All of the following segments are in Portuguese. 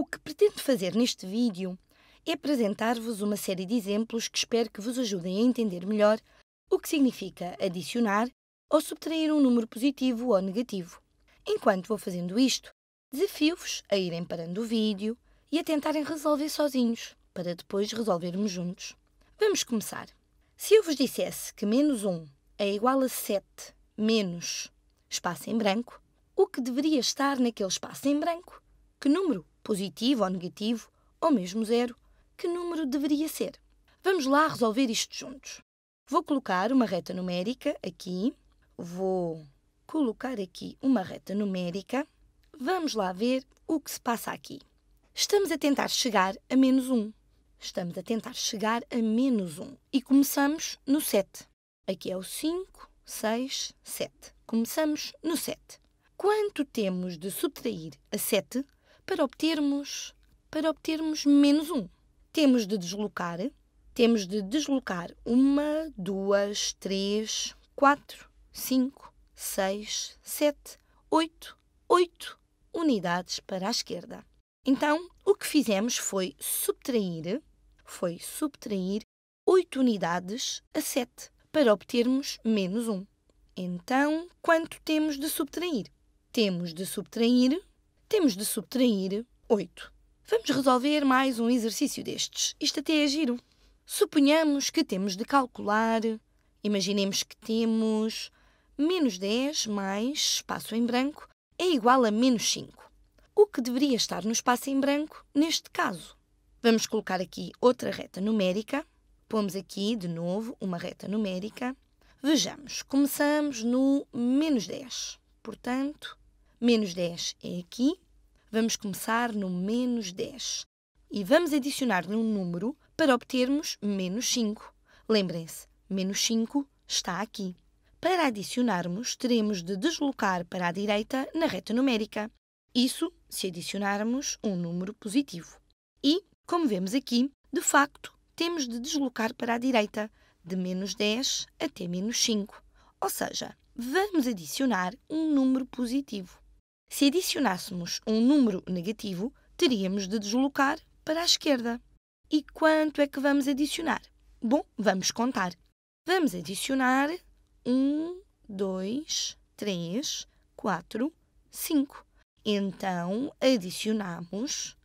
O que pretendo fazer neste vídeo é apresentar-vos uma série de exemplos que espero que vos ajudem a entender melhor o que significa adicionar ou subtrair um número positivo ou negativo. Enquanto vou fazendo isto, desafio-vos a irem parando o vídeo e a tentarem resolver sozinhos, para depois resolvermos juntos. Vamos começar. Se eu vos dissesse que menos 1 é igual a 7 menos espaço em branco, o que deveria estar naquele espaço em branco? Que número? positivo ou negativo, ou mesmo zero, que número deveria ser? Vamos lá resolver isto juntos. Vou colocar uma reta numérica aqui, vou colocar aqui uma reta numérica. Vamos lá ver o que se passa aqui. Estamos a tentar chegar a menos 1. Estamos a tentar chegar a menos 1. E começamos no 7. Aqui é o 5, 6, 7. Começamos no 7. Quanto temos de subtrair a 7 para obtermos, para obtermos menos um. Temos de deslocar, temos de deslocar uma, duas, três, quatro, cinco, seis, sete, oito, oito unidades para a esquerda. Então, o que fizemos foi subtrair, foi subtrair oito unidades a sete para obtermos menos um Então, quanto temos de subtrair? Temos de subtrair temos de subtrair 8. Vamos resolver mais um exercício destes. Isto até é giro. Suponhamos que temos de calcular, imaginemos que temos menos 10 mais espaço em branco é igual a menos 5. O que deveria estar no espaço em branco neste caso? Vamos colocar aqui outra reta numérica. Pomos aqui, de novo, uma reta numérica. Vejamos, começamos no menos 10. Portanto, Menos 10 é aqui. Vamos começar no menos 10. E vamos adicionar-lhe um número para obtermos menos 5. Lembrem-se, menos 5 está aqui. Para adicionarmos, teremos de deslocar para a direita na reta numérica. Isso se adicionarmos um número positivo. E, como vemos aqui, de facto, temos de deslocar para a direita, de menos 10 até menos 5. Ou seja, vamos adicionar um número positivo. Se adicionássemos um número negativo, teríamos de deslocar para a esquerda. E quanto é que vamos adicionar? Bom, vamos contar. Vamos adicionar 1, 2, 3, 4, 5. Então, adicionamos,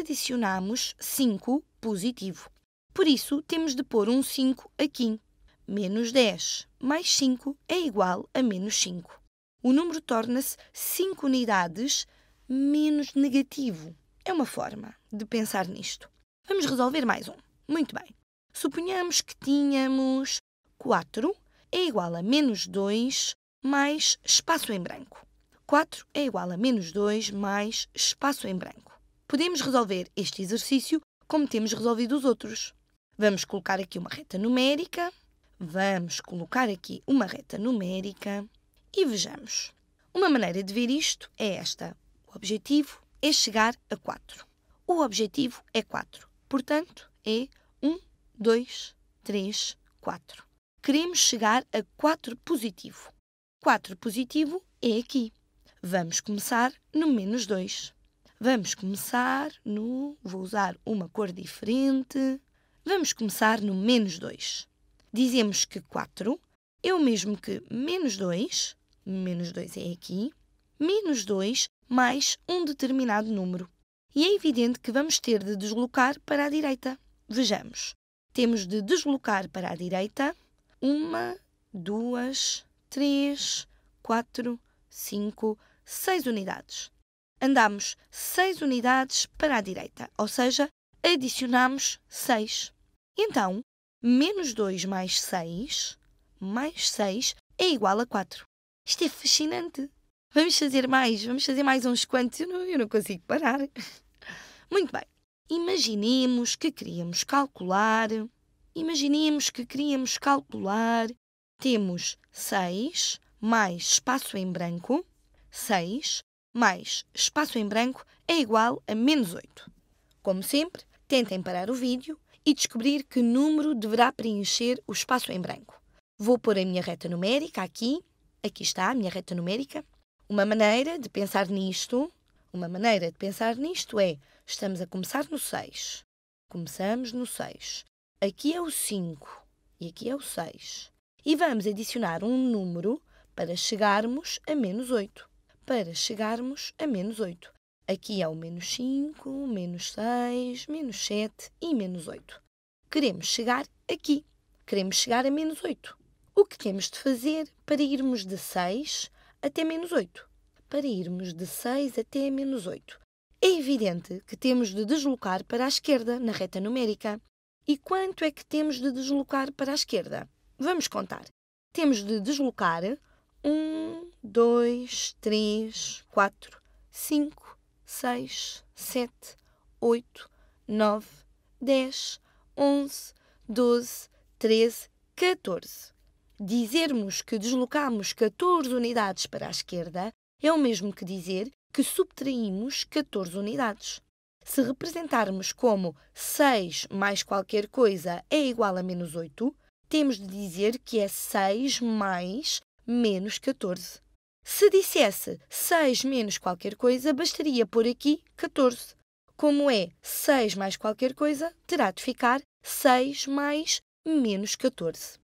adicionamos 5 positivo. Por isso, temos de pôr um 5 aqui. Menos 10 mais 5 é igual a menos 5 o número torna-se 5 unidades menos negativo. É uma forma de pensar nisto. Vamos resolver mais um. Muito bem. Suponhamos que tínhamos 4 é igual a menos 2 mais espaço em branco. 4 é igual a menos 2 mais espaço em branco. Podemos resolver este exercício como temos resolvido os outros. Vamos colocar aqui uma reta numérica. Vamos colocar aqui uma reta numérica. E vejamos. Uma maneira de ver isto é esta. O objetivo é chegar a 4. O objetivo é 4. Portanto, é 1, 2, 3, 4. Queremos chegar a 4 positivo. 4 positivo é aqui. Vamos começar no menos 2. Vamos começar no. Vou usar uma cor diferente. Vamos começar no menos 2. Dizemos que 4 é o mesmo que menos 2 Menos 2 é aqui. Menos 2 mais um determinado número. E é evidente que vamos ter de deslocar para a direita. Vejamos. Temos de deslocar para a direita 1, 2, 3, 4, 5, 6 unidades. Andamos 6 unidades para a direita, ou seja, adicionamos 6. Então, menos 2 mais 6, mais 6 é igual a 4. Isto é fascinante. Vamos fazer mais, vamos fazer mais uns quantos. Eu não, eu não consigo parar. Muito bem. Imaginemos que queríamos calcular. Imaginemos que queríamos calcular. Temos 6 mais espaço em branco. 6 mais espaço em branco é igual a menos 8. Como sempre, tentem parar o vídeo e descobrir que número deverá preencher o espaço em branco. Vou pôr a minha reta numérica aqui aqui está a minha reta numérica. Uma maneira de pensar nisto, uma maneira de pensar nisto é, estamos a começar no 6. Começamos no 6. Aqui é o 5 e aqui é o 6. E vamos adicionar um número para chegarmos a menos 8. Para chegarmos a menos 8. Aqui é o menos 5, menos 6, menos 7 e menos 8. Queremos chegar aqui. Queremos chegar a menos 8 o que temos de fazer para irmos de 6 até menos 8. Para irmos de 6 até menos 8. É evidente que temos de deslocar para a esquerda na reta numérica. E quanto é que temos de deslocar para a esquerda? Vamos contar. Temos de deslocar 1, 2, 3, 4, 5, 6, 7, 8, 9, 10, 11, 12, 13, 14 dizermos que deslocamos 14 unidades para a esquerda é o mesmo que dizer que subtraímos 14 unidades. Se representarmos como 6 mais qualquer coisa é igual a menos 8, temos de dizer que é 6 mais menos 14. Se dissesse 6 menos qualquer coisa, bastaria pôr aqui 14. Como é 6 mais qualquer coisa, terá de ficar 6 mais menos 14.